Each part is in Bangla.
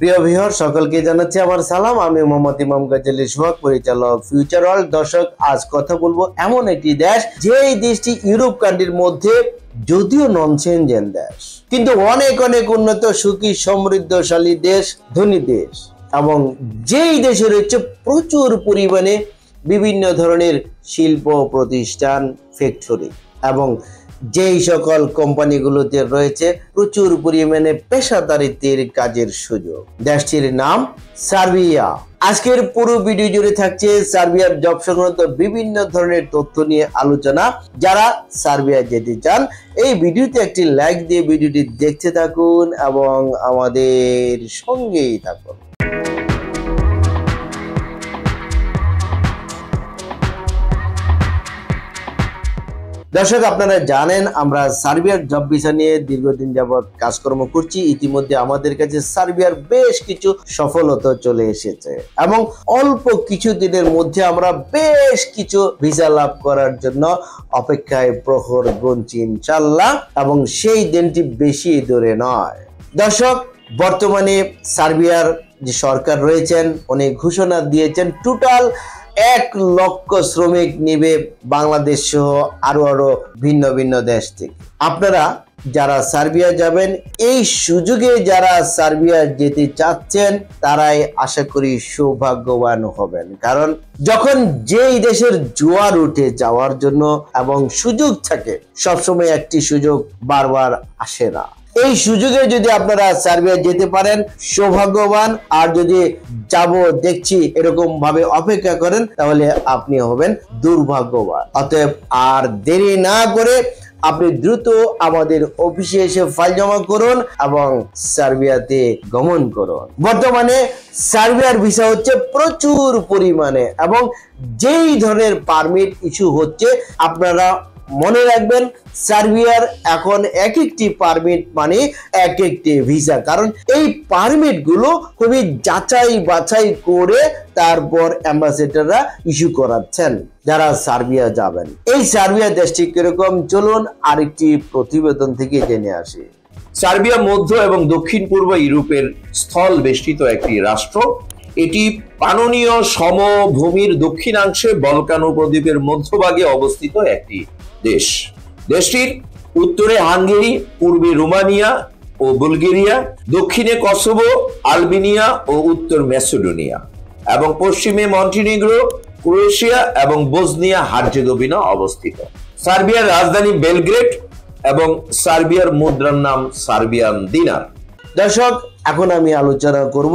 প্রিয় ভিহর সকলকে জানাচ্ছি আমার সালাম আমি মোহাম্মদ ইমাম গাজালি সোহাগ পরিচালক ফিউচার ওয়ার্ল্ড দর্শক আজ কথা বলবো এমন একটি দেশ যেই দেশটি ইউরোপ কান্ট্রির মধ্যে যদিও ননসেনজেন দেশ কিন্তু অনেক অনেক উন্নত সুখী সমৃদ্ধশালী দেশ ধনী দেশ এবং যেই দেশে রয়েছে প্রচুর পরিমাণে বিভিন্ন ধরনের শিল্প প্রতিষ্ঠান ফ্যাক্টরি এবং যেই সকল কোম্পানিগুলোতে রয়েছে প্রচুর পরিমাণে পেশাদারিত্বের কাজের সুযোগ দেশটির নাম সার্বিয়া আজকের পুরো ভিডিও জুড়ে থাকছে সার্বিয়ার জব সংক্রান্ত বিভিন্ন ধরনের তথ্য নিয়ে আলোচনা যারা সার্বিয়া যেতে চান এই ভিডিওতে একটি লাইক দিয়ে ভিডিওটি দেখতে থাকুন এবং আমাদের সঙ্গেই থাকুন দর্শক আপনারা জানেন আমরা সার্বিয়ার জব ভিসা নিয়ে দীর্ঘদিন যাবৎ কাজকর্ম করছি ইতিমধ্যে আমাদের কাছে সার্বিয়ার বেশ কিছু সফলতা চলে এসেছে এবং অল্প কিছু দিনের মধ্যে আমরা বেশ কিছু ভিসা লাভ করার জন্য অপেক্ষায় প্রহর গুনছি ইনশাল্লাহ এবং সেই দিনটি বেশি দূরে নয় দর্শক বর্তমানে সার্বিয়ার যে সরকার রয়েছেন অনেক ঘোষণা দিয়েছেন টোটাল এক লক্ষ শ্রমিক নিবে বাংলাদেশ সহ আরো আরো ভিন্ন ভিন্ন দেশ থেকে আপনারা যারা সার্বিয়া যাবেন এই সুযোগে যারা সার্বিয়া যেতে চাচ্ছেন তারাই আশা করি সৌভাগ্যবান হবেন কারণ যখন যেই দেশের জোয়ার উঠে যাওয়ার জন্য এবং সুযোগ থাকে সবসময় একটি সুযোগ বারবার আসে না এই সুযোগে যদি আপনারা সার্বিয়া যেতে পারেন সৌভাগ্যবান আর যদি যাব দেখছি এরকম ভাবে অপেক্ষা করেন তাহলে আপনি হবেন দুর্ভাগ্যবান অতএব আর দেরি না করে আপনি দ্রুত আমাদের অফিসে এসে ফাইল জমা করুন এবং সার্বিয়াতে গমন করুন বর্তমানে সার্বিয়ার ভিসা হচ্ছে প্রচুর পরিমাণে এবং যেই ধরনের পারমিট ইস্যু হচ্ছে আপনারা মনে রাখবেন সার্বিয়ার এখন এক একটি পারমিট মানে এক একটি ভিসা কারণ এই পারমিটগুলো খুবই যাচাই বাছাই করে তারপর অ্যাম্বাসেডাররা ইস্যু করাচ্ছেন যারা সার্বিয়া যাবেন এই সার্বিয়া দেশটি কিরকম চলুন আরেকটি প্রতিবেদন থেকে জেনে আসি সার্বিয়া মধ্য এবং দক্ষিণ পূর্ব ইউরোপের স্থল বেষ্টিত একটি রাষ্ট্র এটি পাননীয় সমভূমির দক্ষিণাংশে বলকান উপদ্বীপের মধ্যভাগে অবস্থিত একটি দেশ দেশটির উত্তরে হাঙ্গেরি পূর্বে রোমানিয়া ও বুলগেরিয়া দক্ষিণে কসোভো আলবেনিয়া ও উত্তর ম্যাসেডোনিয়া এবং পশ্চিমে মন্টিনিগ্রো ক্রোয়েশিয়া এবং বসনিয়া হার্জেগোভিনা অবস্থিত সার্বিয়ার রাজধানী বেলগ্রেড এবং সার্বিয়ার মুদ্রার নাম সার্বিয়ান দিনার দর্শক এখন আমি আলোচনা করব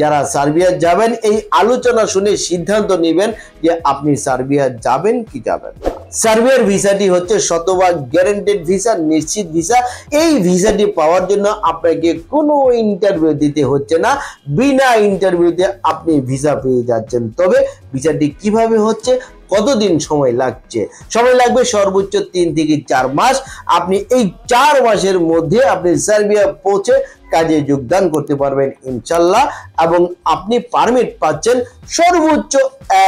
যারা সার্বিয়া যাবেন এই আলোচনা শুনে সিদ্ধান্ত নেবেন যে আপনি সার্বিয়া যাবেন কি যাবেন সার্ভের ভিসাটি হচ্ছে শতভাগ গ্যারেন্টেড ভিসা নিশ্চিত ভিসা এই ভিসাটি পাওয়ার জন্য আপনাকে কোনো ইন্টারভিউ দিতে হচ্ছে না বিনা ইন্টারভিউতে আপনি ভিসা পেয়ে যাচ্ছেন তবে ভিসাটি কিভাবে হচ্ছে কতদিন সময় লাগছে সময় লাগবে সর্বোচ্চ তিন থেকে চার মাস আপনি এই চার মাসের মধ্যে আপনি সার্বিয়া পৌঁছে কাজে যোগদান করতে পারবেন ইনশাল্লাহ এবং আপনি পারমিট পাচ্ছেন সর্বোচ্চ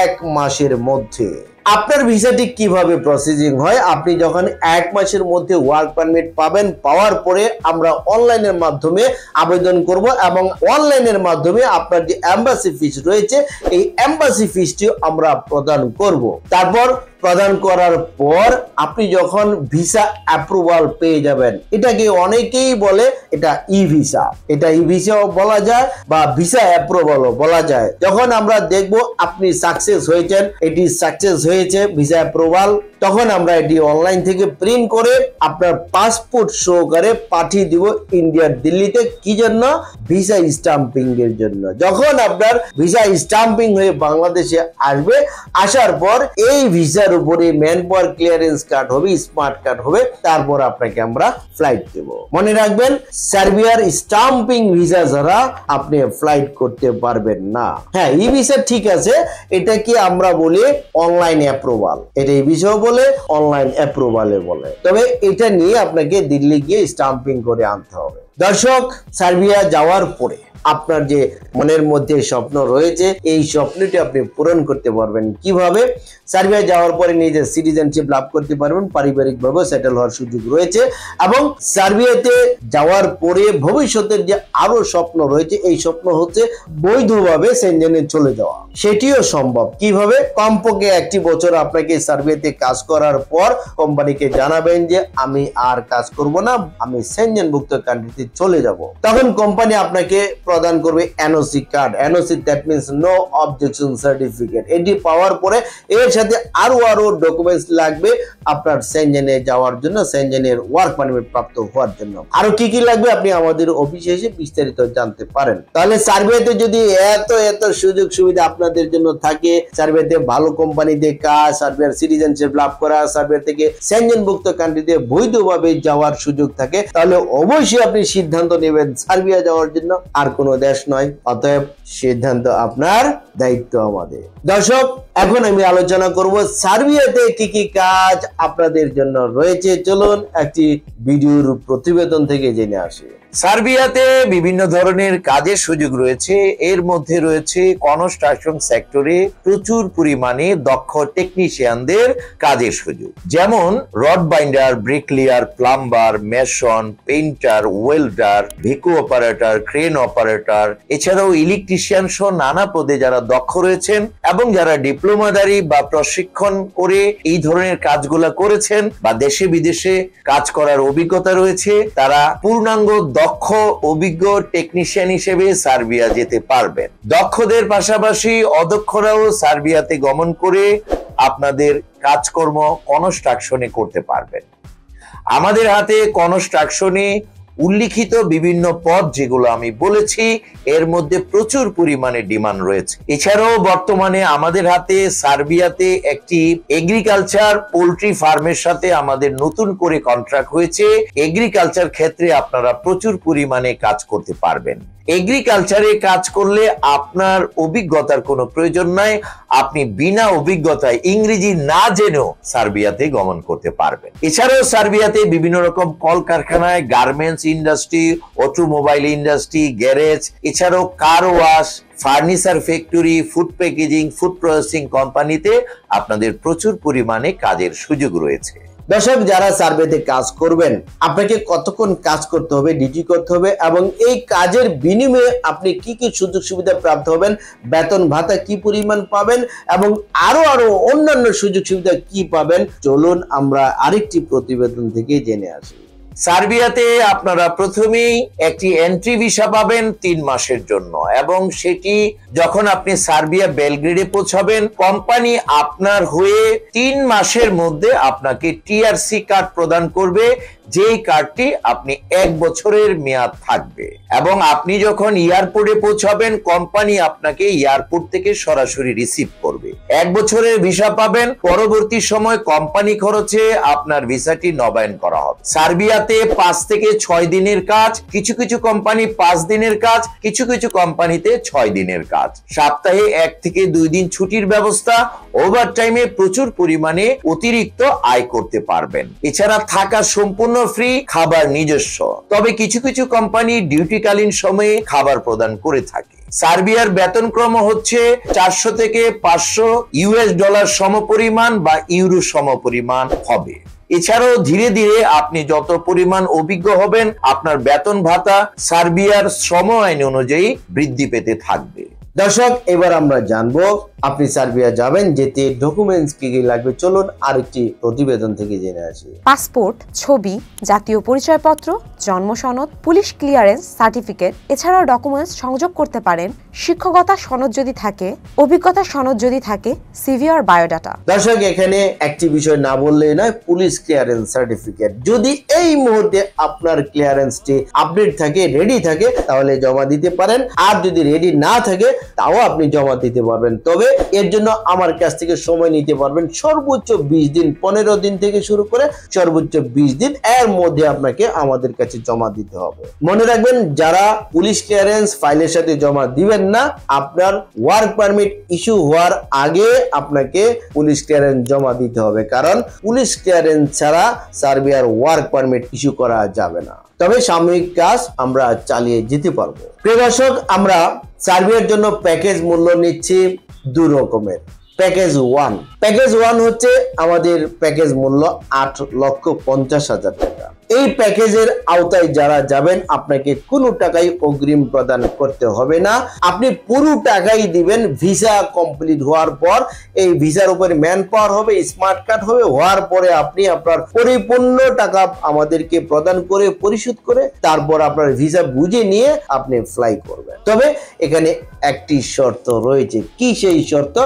এক মাসের মধ্যে আপনার ভিসাটি কিভাবে প্রসেসিং হয় আপনি যখন এক মাসের মধ্যে ওয়ার্ক পারমিট পাবেন পাওয়ার পরে আমরা অনলাইনের মাধ্যমে আবেদন করব এবং অনলাইনের মাধ্যমে আপনার যে অ্যাম্বাসি ফিস রয়েছে এই অ্যাম্বাসি ফিসটিও আমরা প্রদান করব তারপর প্রদান করার পর আপনি যখন ভিসা অ্যাপ্রুভাল পেয়ে যাবেন এটাকে অনেকেই বলে এটা ই ভিসা এটা ই ভিসাও বলা যায় বা ভিসা অ্যাপ্রুভালও বলা যায় যখন আমরা দেখব আপনি সাকসেস হয়েছেন এটি সাকসেস হয়েছে ভিসা অ্যাপ্রুভাল তখন আমরা এটি অনলাইন থেকে প্রিন্ট করে আপনার পাসপোর্ট সহকারে পাঠিয়ে দিব ইন্ডিয়ার দিল্লিতে কি জন্য ভিসা স্টাম্পিং এর জন্য যখন আপনার ভিসা স্টাম্পিং হয়ে বাংলাদেশে আসবে আসার পর এই ভিসার উপরে ম্যান পাওয়ার ক্লিয়ারেন্স কার্ড হবে স্মার্ট কার্ড হবে তারপর আপনাকে আমরা ফ্লাইট দেব মনে রাখবেন সার্বিয়ার স্টাম্পিং ভিসা ছাড়া আপনি ফ্লাইট করতে পারবেন না হ্যাঁ ই ভিসা ঠিক আছে এটা কি আমরা বলি অনলাইন অ্যাপ্রুভাল এটা এই বিষয় বলে অনলাইন অ্যাপ্রুভালে বলে তবে এটা নিয়ে আপনাকে দিল্লি গিয়ে স্টাম্পিং করে আনতে হবে দর্শক সার্বিয়া যাওয়ার পরে আপনার যে মনের মধ্যে স্বপ্ন রয়েছে এই স্বপ্নটি আপনি পূরণ করতে পারবেন কিভাবে সার্বিয়া যাওয়ার পরে নিজের সিটিজেনশিপ লাভ করতে পারবেন পারিবারিকভাবে সেটেল হওয়ার সুযোগ রয়েছে এবং সার্বিয়াতে যাওয়ার পরে ভবিষ্যতের যে আরো স্বপ্ন রয়েছে এই স্বপ্ন হচ্ছে বৈধভাবে সেনজেনে চলে যাওয়া সেটিও সম্ভব কিভাবে কমপক্ষে একটি বছর আপনাকে সার্বিয়াতে কাজ করার পর কোম্পানিকে জানাবেন যে আমি আর কাজ করব না আমি সেনজেনভুক্ত কান্ট্রিতে চলে যাব তখন কোম্পানি আপনাকে প্রদান করবে NOC card NOC that means no objection certificate এটি পাওয়ার পরে এর সাথে আরও আরও ডকুমেন্টস লাগবে আপনার সেনজেনে যাওয়ার জন্য সেনজেনের ওয়ার্ক পারমিট প্রাপ্ত হওয়ার জন্য আরো কি কি লাগবে আপনি আমাদের অফিসে এসে বিস্তারিত জানতে পারেন তাহলে সার্ভেতে যদি এত এত সুযোগ সুবিধা আপনাদের জন্য থাকে সার্ভেতে ভালো কোম্পানিতে কাজ সার্ভের সিটিজেনশিপ লাভ করা সার্ভে থেকে সেনজেনভুক্ত কান্ট্রিতে বৈধভাবে যাওয়ার সুযোগ থাকে তাহলে অবশ্যই আপনি সিদ্ধান্ত নেবেন সার্বিয়া যাওয়ার জন্য আর কোনো দেশ নয় অতএব সিদ্ধান্ত আপনার দায়িত্ব আমাদের দর্শক এখন আমি আলোচনা করব সার্বিয়াতে কি কি কাজ আপনাদের জন্য রয়েছে চলুন একটি ভিডিওর প্রতিবেদন থেকে জেনে আসি সার্বিয়াতে বিভিন্ন ধরনের কাজের সুযোগ রয়েছে এর মধ্যে রয়েছে কনস্ট্রাকশন সেক্টরে প্রচুর পরিমাণে দক্ষ টেকনিশিয়ানদের কাজের সুযোগ যেমন rod binder bricklayer plumber mason painter welder ভিকো অপারেটর ক্রেন অপারেটর এছাড়াও ইলেকট্রিশিয়ান সহ নানা পদে যারা দক্ষ রয়েছেন এবং যারা ডিপ্লোমাদারি বা প্রশিক্ষণ করে এই ধরনের কাজগুলা করেছেন বা দেশে বিদেশে কাজ করার অভিজ্ঞতা রয়েছে তারা পূর্ণাঙ্গ দক্ষ দক্ষ অভিজ্ঞ টেকনিশিয়ান হিসেবে সার্বিয়া যেতে পারবেন দক্ষদের পাশাপাশি অদক্ষরাও সার্বিয়াতে গমন করে আপনাদের কাজকর্ম কনস্ট্রাকশনে করতে পারবেন আমাদের হাতে কনস্ট্রাকশনে উল্লিখিত বিভিন্ন পদ যেগুলো আমি বলেছি এর মধ্যে প্রচুর পরিমাণে ডিমান্ড রয়েছে এছাড়াও বর্তমানে আমাদের হাতে সার্বিয়াতে একটি এগ্রিকালচার পোলট্রি ফার্মের সাথে আমাদের নতুন করে কন্ট্রাক্ট হয়েছে এগ্রিকালচার ক্ষেত্রে আপনারা প্রচুর পরিমাণে কাজ করতে পারবেন এগ্রিকালচারে কাজ করলে আপনার অভিজ্ঞতার কোনো প্রয়োজন নাই আপনি বিনা অভিজ্ঞতায় ইংরেজি না জেনেও সার্বিয়াতে গমন করতে পারবেন এছাড়াও সার্বিয়াতে বিভিন্ন রকম কলকারখানায় garments industry automobile industry garage এছাড়াও car wash furniture factory food packaging food processing কোম্পানিতে আপনাদের প্রচুর পরিমাণে কাজের সুযোগ রয়েছে দর্শক যারা সার্ভেতে কাজ করবেন আপনাকে কতক্ষণ কাজ করতে হবে ডিউটি করতে হবে এবং এই কাজের বিনিময়ে আপনি কি কি সুযোগ সুবিধা প্রাপ্ত হবেন বেতন ভাতা কি পরিমাণ পাবেন এবং আরো আরো অন্যান্য সুযোগ সুবিধা কি পাবেন চলুন আমরা আরেকটি প্রতিবেদন থেকে জেনে আসি সার্বিয়াতে আপনারা প্রথমেই একটি এন্ট্রি ভিসা পাবেন তিন মাসের জন্য এবং সেটি যখন আপনি সার্বিয়া বেলগ্রেডে পৌঁছাবেন কোম্পানি আপনার হয়ে তিন মাসের মধ্যে আপনাকে টিআরসি কার্ড প্রদান করবে যেই কার্ডটি আপনি এক বছরের মেয়াদ থাকবে এবং আপনি যখন এয়ারপোর্টে পৌঁছাবেন কোম্পানি আপনাকে এয়ারপোর্ট থেকে সরাসরি রিসিভ করবে এক বছরের ভিসা পাবেন পরবর্তী সময় কোম্পানি খরচে আপনার ভিসাটি নবায়ন করা হবে সার্বিয়াতে পাঁচ থেকে ছয় দিনের কাজ কিছু কিছু কোম্পানি পাঁচ দিনের কাজ কিছু কিছু কোম্পানিতে ছয় দিনের কাজ সপ্তাহে এক থেকে দুই দিন ছুটির ব্যবস্থা ওভার টাইমে প্রচুর পরিমাণে অতিরিক্ত আয় করতে পারবেন এছাড়া থাকা সম্পূর্ণ ফ্রি খাবার নিজস্ব তবে কিছু কিছু কোম্পানি ডিউটিকালীন সময়ে খাবার প্রদান করে থাকে সার্বিয়ার বেতনক্রম হচ্ছে চারশো থেকে পাঁচশো ইউএস ডলার সমপরিমাণ বা ইউরো সমপরিমাণ হবে এছাড়াও ধীরে ধীরে আপনি যত পরিমাণ অভিজ্ঞ হবেন আপনার বেতন ভাতা সার্বিয়ার শ্রম আইন অনুযায়ী বৃদ্ধি পেতে থাকবে দর্শক এবার আমরা জানব আপনি সার্বিয়া যাবেন যেতে ডকুমেন্টস কি কি লাগবে চলুন আরেকটি প্রতিবেদন থেকে জেনে আসি পাসপোর্ট ছবি জাতীয় পরিচয়পত্র জন্ম সনদ পুলিশ ক্লিয়ারেন্স সার্টিফিকেট এছাড়াও ডকুমেন্টস সংযোগ করতে পারেন শিক্ষকতা সনদ যদি থাকে অভিজ্ঞতা সনদ যদি থাকে সিভি আর বায়োডাটা দর্শক এখানে একটি বিষয় না বললেই নয় পুলিশ ক্লিয়ারেন্স সার্টিফিকেট যদি এই মুহূর্তে আপনার ক্লিয়ারেন্সটি আপডেট থাকে রেডি থাকে তাহলে জমা দিতে পারেন আর যদি রেডি না থাকে তাও আপনি জমা দিতে পারবেন তবে এর জন্য আমার কাছ থেকে সময় নিতে পারবেন সর্বোচ্চ বিশ দিন পনেরো দিন থেকে শুরু করে সর্বোচ্চ বিশ দিন এর মধ্যে আপনাকে আমাদের কাছে জমা দিতে হবে মনে রাখবেন যারা পুলিশ ক্লিয়ারেন্স ফাইলের সাথে জমা দিবেন না আপনার ওয়ার্ক পারমিট ইস্যু হওয়ার আগে আপনাকে পুলিশ ক্লিয়ারেন্স জমা দিতে হবে কারণ পুলিশ ক্লিয়ারেন্স ছাড়া সার্বিয়ার ওয়ার্ক পারমিট ইস্যু করা যাবে না তবে সাময়িক কাজ আমরা চালিয়ে যেতে পারবো প্রিয় আমরা সার্বিয়ার জন্য প্যাকেজ মূল্য নিচ্ছি দু রকমের প্যাকেজ ওয়ান প্যাকেজ ওয়ান হচ্ছে আমাদের প্যাকেজ মূল্য আট লক্ষ পঞ্চাশ হাজার টাকা এই প্যাকেজের আওতায় যারা যাবেন আপনাকে কোনো টাকাই অগ্রিম প্রদান করতে হবে না আপনি পুরো টাকাই দিবেন ভিসা কমপ্লিট হওয়ার পর এই ভিসার উপরে ম্যান পাওয়ার হবে স্মার্ট কার্ড হবে হওয়ার পরে আপনি আপনার পরিপূর্ণ টাকা আমাদেরকে প্রদান করে পরিশোধ করে তারপর আপনার ভিসা বুঝে নিয়ে আপনি ফ্লাই করবেন তবে এখানে একটি শর্ত রয়েছে কি সেই শর্ত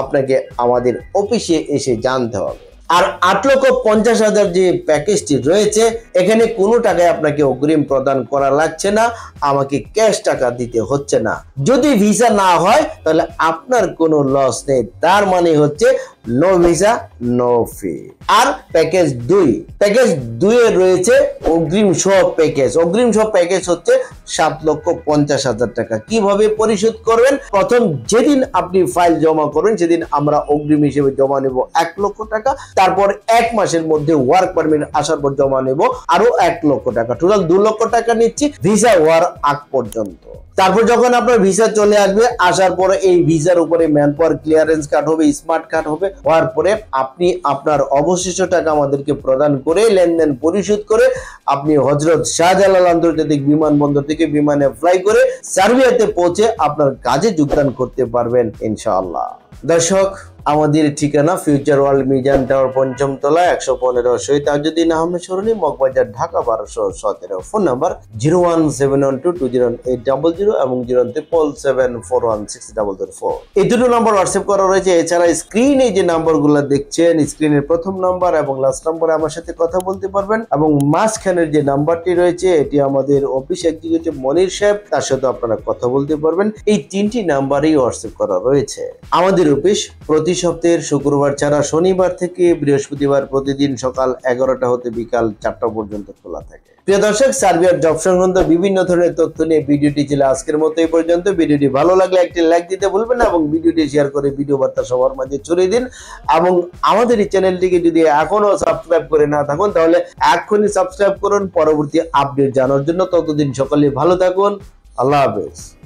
আপনাকে আমাদের অফিসে এসে জানতে হবে আর আট লক্ষ পঞ্চাশ হাজার যে প্যাকেজটি রয়েছে এখানে কোনো টাকায় আপনাকে অগ্রিম প্রদান করা লাগছে না আমাকে ক্যাশ টাকা দিতে হচ্ছে না যদি ভিসা না হয় তাহলে আপনার কোনো লস নেই তার মানে হচ্ছে নো ভিসা নো ফি আর প্যাকেজ দুই প্যাকেজ এ রয়েছে অগ্রিম সহ প্যাকেজ অগ্রিম সহ প্যাকেজ হচ্ছে সাত লক্ষ পঞ্চাশ হাজার টাকা কিভাবে পরিশোধ করবেন প্রথম যেদিন আপনি ফাইল জমা করবেন সেদিন আমরা অগ্রিম হিসেবে জমা নেব এক লক্ষ টাকা তারপর এক মাসের মধ্যে ওয়ার্ক পারমিট আসার পর জমা নেব আরো এক লক্ষ টাকা টোটাল দু লক্ষ টাকা নিচ্ছি ভিসা ওয়ার আগ পর্যন্ত তারপর যখন আপনার ভিসা চলে আসবে আসার পরে এই ভিসার উপরে ম্যান পাওয়ার ক্লিয়ারেন্স কার্ড হবে স্মার্ট কার্ড হবে হওয়ার পরে আপনি আপনার অবশিষ্ট টাকা আমাদেরকে প্রদান করে লেনদেন পরিশোধ করে আপনি হজরত শাহজালাল আন্তর্জাতিক বিমানবন্দর থেকে বিমানে ফ্লাই করে সার্বিয়াতে পৌঁছে আপনার কাজে যোগদান করতে পারবেন ইনশাআল্লাহ দর্শক আমাদের ঠিকানা ফিউচার ওয়ার্ল্ড মিজান টাওয়ার পঞ্চম তলা একশো পনেরো শহীদ আজুদ্দিন আহমেদ সরণি মগবাজার ঢাকা বারোশো সতেরো phone number zero one seven one two two zero eight double zero এবং zero triple seven four one six double zero four এই দুটো নাম্বার হোয়াটসঅ্যাপ করা রয়েছে এছাড়া স্ক্রিনে যে নাম্বারগুলো দেখছেন স্ক্রিনের প্রথম নাম্বার এবং লাস্ট নাম্বারে আমার সাথে কথা বলতে পারবেন এবং মাঝখানের যে নাম্বারটি রয়েছে এটি আমাদের অফিস এক্সিকিউটিভ মনির সাহেব তার সাথে আপনারা কথা বলতে পারবেন এই তিনটি নাম্বারই হোয়াটসঅ্যাপ করা রয়েছে আমাদের অফিস প্রতি প্রতি সপ্তাহের শুক্রবার ছাড়া শনিবার থেকে বৃহস্পতিবার প্রতিদিন সকাল এগারোটা হতে বিকাল চারটা পর্যন্ত খোলা থাকে প্রিয় দর্শক সার্বিয়ার জব সংক্রান্ত বিভিন্ন ধরনের তথ্য নিয়ে ভিডিওটি ছিল আজকের মতো এই পর্যন্ত ভিডিওটি ভালো লাগলে একটি লাইক দিতে ভুলবেন না এবং ভিডিওটি শেয়ার করে ভিডিও বার্তা সবার মাঝে ছড়িয়ে দিন এবং আমাদের এই চ্যানেলটিকে যদি এখনও সাবস্ক্রাইব করে না থাকুন তাহলে এখনই সাবস্ক্রাইব করুন পরবর্তী আপডেট জানার জন্য ততদিন সকলে ভালো থাকুন আল্লাহ হাফেজ